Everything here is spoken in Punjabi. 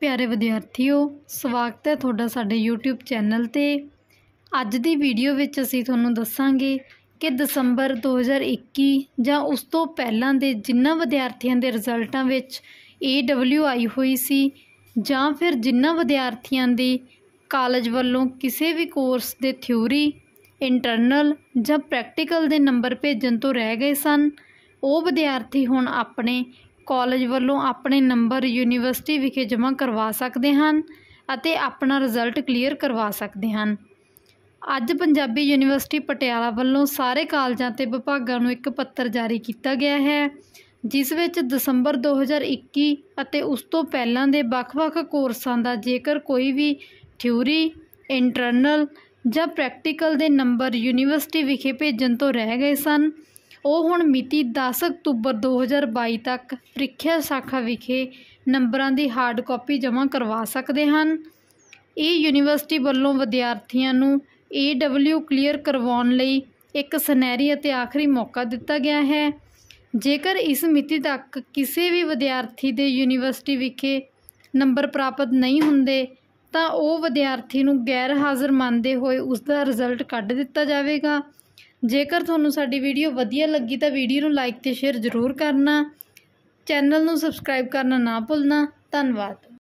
ਪਿਆਰੇ ਵਿਦਿਆਰਥੀਓ ਸਵਾਗਤ ਹੈ ਤੁਹਾਡਾ ਸਾਡੇ YouTube ਚੈਨਲ ਤੇ ਅੱਜ ਦੀ ਵੀਡੀਓ ਵਿੱਚ ਅਸੀਂ ਤੁਹਾਨੂੰ ਦੱਸਾਂਗੇ ਕਿ ਦਸੰਬਰ 2021 ਜਾਂ ਉਸ ਤੋਂ ਪਹਿਲਾਂ ਦੇ ਜਿਨ੍ਹਾਂ ਵਿਦਿਆਰਥੀਆਂ ਦੇ ਰਿਜ਼ਲਟਾਂ ਵਿੱਚ AWI ਹੋਈ ਸੀ ਜਾਂ ਫਿਰ ਜਿਨ੍ਹਾਂ ਵਿਦਿਆਰਥੀਆਂ ਦੀ ਕਾਲਜ ਵੱਲੋਂ ਕਿਸੇ ਵੀ ਕੋਰਸ ਦੇ ਥਿਊਰੀ ਇੰਟਰਨਲ ਜਾਂ ਪ੍ਰੈਕਟੀਕਲ ਦੇ ਨੰਬਰ ਭੇਜਣ ਤੋਂ ਰਹਿ ਗਏ ਸਨ ਉਹ ਵਿਦਿਆਰਥੀ ਹੁਣ ਆਪਣੇ ਕਾਲਜ ਵੱਲੋਂ ਆਪਣੇ ਨੰਬਰ ਯੂਨੀਵਰਸਿਟੀ ਵਿਖੇ ਜਮ੍ਹਾਂ ਕਰਵਾ ਸਕਦੇ ਹਨ ਅਤੇ ਆਪਣਾ ਰਿਜ਼ਲਟ ਕਲੀਅਰ ਕਰਵਾ ਸਕਦੇ ਹਨ ਅੱਜ ਪੰਜਾਬੀ ਯੂਨੀਵਰਸਿਟੀ ਪਟਿਆਲਾ ਵੱਲੋਂ ਸਾਰੇ ਕਾਲਜਾਂ ਤੇ ਵਿਭਾਗਾਂ ਨੂੰ ਇੱਕ ਪੱਤਰ ਜਾਰੀ ਕੀਤਾ ਗਿਆ ਹੈ ਜਿਸ ਵਿੱਚ ਦਸੰਬਰ 2021 ਅਤੇ ਉਸ ਤੋਂ ਪਹਿਲਾਂ ਦੇ ਵੱਖ-ਵੱਖ ਕੋਰਸਾਂ ਦਾ ਜੇਕਰ ਕੋਈ ਵੀ ਥਿਊਰੀ ਇੰਟਰਨਲ ਜਾਂ ਪ੍ਰੈਕਟੀਕਲ ਦੇ ਨੰਬਰ ਯੂਨੀਵਰਸਿਟੀ ਵਿਖੇ ਭੇਜਣ ਤੋਂ ਰਹਿ ਗਏ ਸਨ ਉਹ ਹੁਣ ਮਿਤੀ 10 ਅਕਤੂਬਰ 2022 ਤੱਕ ਪ੍ਰੀਖਿਆ ਸਾਖਾ ਵਿਖੇ ਨੰਬਰਾਂ ਦੀ ਹਾਰਡ ਕਾਪੀ ਜਮ੍ਹਾਂ ਕਰਵਾ ਸਕਦੇ ਹਨ ਇਹ ਯੂਨੀਵਰਸਿਟੀ ਵੱਲੋਂ ਵਿਦਿਆਰਥੀਆਂ ਨੂੰ ਏਡਬਲਯੂ ਕਲੀਅਰ ਕਰਵਾਉਣ ਲਈ ਇੱਕ ਸਨੈਰੀ ਅਤੇ ਆਖਰੀ ਮੌਕਾ ਦਿੱਤਾ ਗਿਆ ਹੈ ਜੇਕਰ ਇਸ ਮਿਤੀ ਤੱਕ ਕਿਸੇ ਵੀ ਵਿਦਿਆਰਥੀ ਦੇ ਯੂਨੀਵਰਸਿਟੀ ਵਿਖੇ ਨੰਬਰ ਪ੍ਰਾਪਤ ਨਹੀਂ ਹੁੰਦੇ ਤਾਂ ਉਹ ਵਿਦਿਆਰਥੀ ਨੂੰ ਗੈਰ ਹਾਜ਼ਰ ਮੰਨਦੇ ਹੋਏ ਉਸ ਦਾ ਰਿਜ਼ਲਟ ਕੱਢ ਦਿੱਤਾ ਜਾਵੇਗਾ ਜੇਕਰ ਤੁਹਾਨੂੰ ਸਾਡੀ ਵੀਡੀਓ ਵਧੀਆ ਲੱਗੀ ਤਾਂ ਵੀਡੀਓ ਨੂੰ ਲਾਈਕ ਤੇ ਸ਼ੇਅਰ ਜ਼ਰੂਰ ਕਰਨਾ ਚੈਨਲ ਨੂੰ ਸਬਸਕ੍ਰਾਈਬ ਕਰਨਾ ਨਾ ਭੁੱਲਣਾ ਧੰਨਵਾਦ